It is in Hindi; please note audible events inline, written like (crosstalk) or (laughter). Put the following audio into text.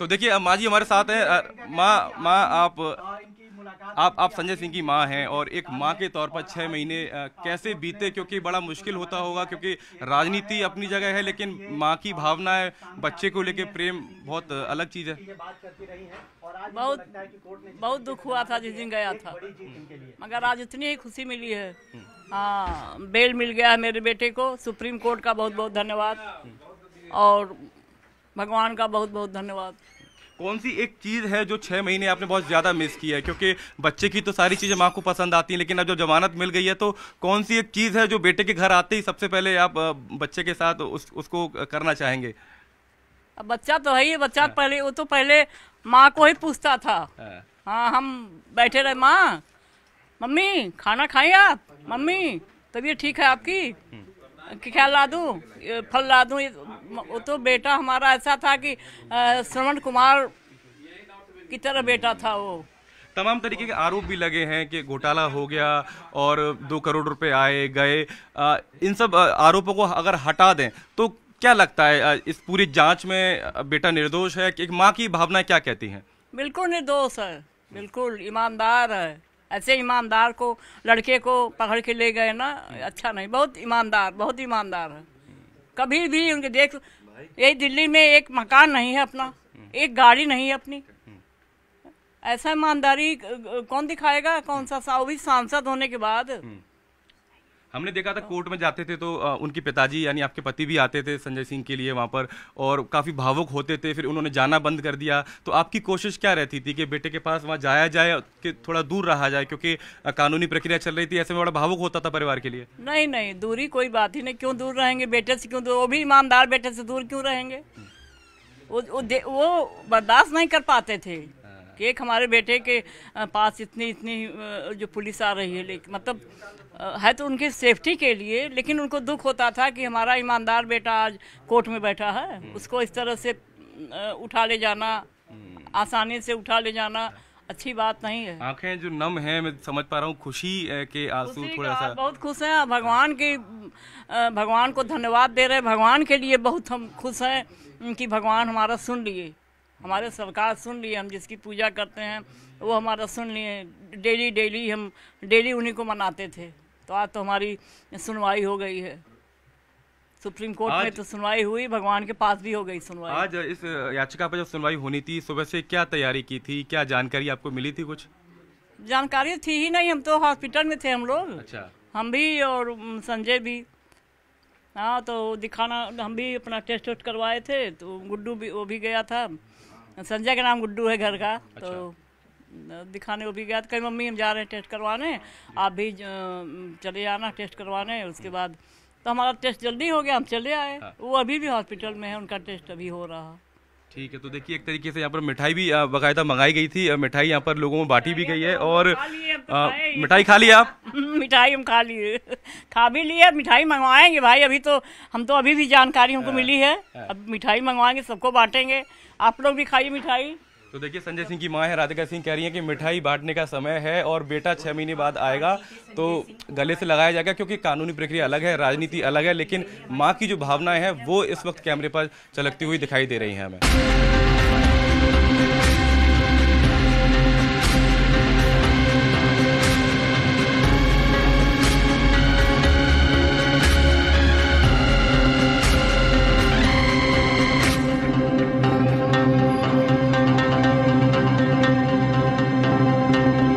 तो देखिए माँ जी हमारे साथ हैं माँ माँ आप आप आप संजय सिंह की माँ हैं और एक माँ के तौर पर छः महीने कैसे बीते क्योंकि बड़ा मुश्किल होता होगा क्योंकि राजनीति अपनी जगह है लेकिन माँ की भावना है बच्चे को लेके प्रेम बहुत अलग चीज़ है बहुत बहुत दुख हुआ था जिस दिन गया था मगर आज इतनी ही खुशी मिली है हाँ बेल मिल गया है मेरे बेटे को सुप्रीम कोर्ट का बहुत बहुत धन्यवाद और भगवान का बहुत बहुत धन्यवाद कौन सी एक चीज़ है जो छह महीने आपने बहुत ज़्यादा मिस की है क्योंकि बच्चे की तो सारी चीज़ें माँ को पसंद आती हैं लेकिन अब जब जमानत मिल गई है तो कौन सी एक चीज़ है जो बेटे के घर आते ही सबसे पहले आप बच्चे के साथ उस उसको करना चाहेंगे अब बच्चा तो है ही बच्चा आ, हाँ। पहले वो तो पहले माँ को ही पूछता था हाँ।, हाँ, हम बैठे रहे माँ मम्मी खाना खाएं आप मम्मी तबीयत ठीक है आपकी हम्म। ख्याल ला दू फल ला दू वो तो बेटा हमारा ऐसा था कि श्रवण कुमार की तरह बेटा था वो तमाम तरीके के आरोप भी लगे हैं कि घोटाला हो गया और दो करोड़ रुपए आए गए आ, इन सब आरोपों को अगर हटा दें तो क्या लगता है इस पूरी जांच में बेटा निर्दोष है कि एक माँ की भावना क्या कहती है बिल्कुल निर्दोष है बिल्कुल ईमानदार है ऐसे ईमानदार को लड़के को पकड़ के ले गए ना अच्छा नहीं बहुत ईमानदार बहुत ईमानदार है कभी भी उनके देख ये दिल्ली में एक मकान नहीं है अपना एक गाड़ी नहीं है अपनी ऐसा ईमानदारी कौन दिखाएगा कौन सा सांसद होने के बाद हम्म। हमने देखा था कोर्ट में जाते थे तो उनके पिताजी यानी आपके पति भी आते थे संजय सिंह के लिए वहाँ पर और काफ़ी भावुक होते थे फिर उन्होंने जाना बंद कर दिया तो आपकी कोशिश क्या रहती थी कि बेटे के पास वहाँ जाया जाए कि थोड़ा दूर रहा जाए क्योंकि कानूनी प्रक्रिया चल रही थी ऐसे में बड़ा भावुक होता था परिवार के लिए नहीं नहीं दूरी कोई बात ही नहीं क्यों दूर रहेंगे बेटे से क्यों वो भी ईमानदार बेटे से दूर क्यों रहेंगे हम्म। वो वो बर्दाश्त नहीं कर पाते थे एक हमारे बेटे के पास इतनी इतनी जो पुलिस आ रही है लेकिन मतलब है तो उनकी सेफ्टी के लिए लेकिन उनको दुख होता था कि हमारा ईमानदार बेटा आज कोर्ट में बैठा है हम्म। उसको इस तरह से उठा ले जाना हम्म। आसानी से उठा ले जाना अच्छी बात नहीं है आंखें जो नम है मैं समझ पा रहा हूँ खुशी के आंसू थोड़ा सा बहुत खुश हैं भगवान की भगवान को धन्यवाद दे रहे हैं भगवान के लिए बहुत हम खुश हैं कि भगवान हमारा सुन लिए हमारे सरकार सुन लिए हम जिसकी पूजा करते हैं वो हमारा सुन लिए डेली डेली हम डेली उन्हीं को मनाते थे तो आज तो हमारी सुनवाई हो गई है सुप्रीम कोर्ट में तो सुनवाई हुई भगवान के पास भी हो गई सुनवाई आज इस याचिका पर जो सुनवाई होनी थी सुबह से क्या तैयारी की थी क्या जानकारी आपको मिली थी कुछ जानकारी थी ही नहीं हम तो हॉस्पिटल में थे हम लोग अच्छा हम भी और संजय भी हाँ तो दिखाना हम भी अपना टेस्ट वेस्ट करवाए थे तो गुड्डू भी वो भी गया था संजय का नाम गुड्डू है घर का अच्छा। तो दिखाने को भी गया तो कहीं मम्मी हम जा रहे हैं टेस्ट करवाने आप भी चले जाना टेस्ट करवाने उसके हम्म। बाद तो हमारा टेस्ट जल्दी हो गया हम चले आए हाँ। वो अभी भी हॉस्पिटल में है उनका टेस्ट अभी हो रहा ठीक है तो देखिए एक तरीके से यहाँ पर मिठाई भी बाकायदा मंगाई गई थी मिठाई यहाँ पर लोगों में बांटी भी गई है और तो मिठाई तो खा लिया आप (laughs) मिठाई हम खा लिए खा भी लिए मिठाई मंगवाएंगे भाई अभी तो हम तो अभी भी जानकारी हमको हाँ, मिली है हाँ। अब मिठाई मंगवाएंगे सबको बांटेंगे आप लोग भी खाइए मिठाई तो देखिए संजय सिंह की माँ है राधिका सिंह कह रही है कि मिठाई बांटने का समय है और बेटा छः महीने बाद आएगा तो गले से लगाया जाएगा क्योंकि कानूनी प्रक्रिया अलग है राजनीति अलग है लेकिन माँ की जो भावनाएं हैं वो इस वक्त कैमरे पर चलकती हुई दिखाई दे रही हैं हमें